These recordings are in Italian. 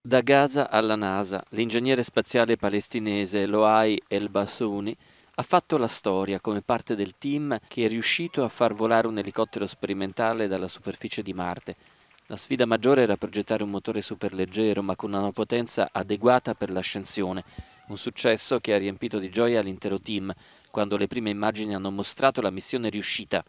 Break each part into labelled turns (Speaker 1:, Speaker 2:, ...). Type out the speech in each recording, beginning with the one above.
Speaker 1: Da Gaza alla NASA, l'ingegnere spaziale palestinese Loai El Bassouni ha fatto la storia come parte del team che è riuscito a far volare un elicottero sperimentale dalla superficie di Marte. La sfida maggiore era progettare un motore superleggero ma con una potenza adeguata per l'ascensione, un successo che ha riempito di gioia l'intero team quando le prime immagini hanno mostrato la missione riuscita.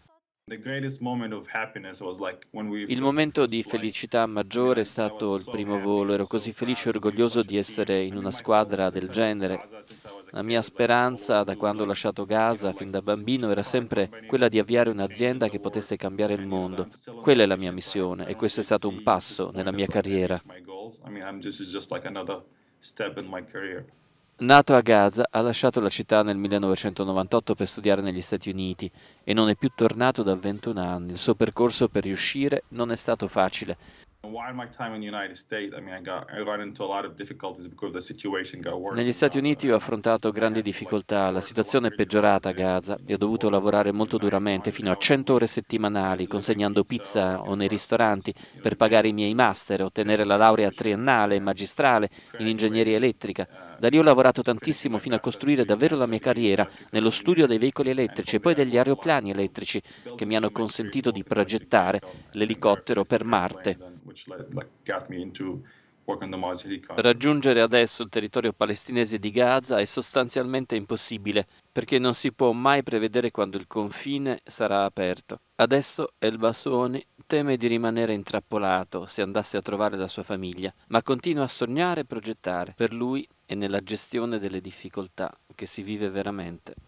Speaker 1: Il momento di felicità maggiore è stato il primo volo, ero così felice e orgoglioso di essere in una squadra del genere. La mia speranza da quando ho lasciato Gaza fin da bambino era sempre quella di avviare un'azienda che potesse cambiare il mondo. Quella è la mia missione e questo è stato un passo nella mia carriera. Nato a Gaza, ha lasciato la città nel 1998 per studiare negli Stati Uniti e non è più tornato da 21 anni. Il suo percorso per riuscire non è stato facile. Negli Stati Uniti ho affrontato grandi difficoltà, la situazione è peggiorata a Gaza e ho dovuto lavorare molto duramente fino a 100 ore settimanali consegnando pizza o nei ristoranti per pagare i miei master, ottenere la laurea triennale e magistrale in ingegneria elettrica. Da lì ho lavorato tantissimo fino a costruire davvero la mia carriera nello studio dei veicoli elettrici e poi degli aeroplani elettrici che mi hanno consentito di progettare l'elicottero per Marte. Raggiungere adesso il territorio palestinese di Gaza è sostanzialmente impossibile perché non si può mai prevedere quando il confine sarà aperto. Adesso El Basoni teme di rimanere intrappolato se andasse a trovare la sua famiglia, ma continua a sognare e progettare per lui e nella gestione delle difficoltà che si vive veramente.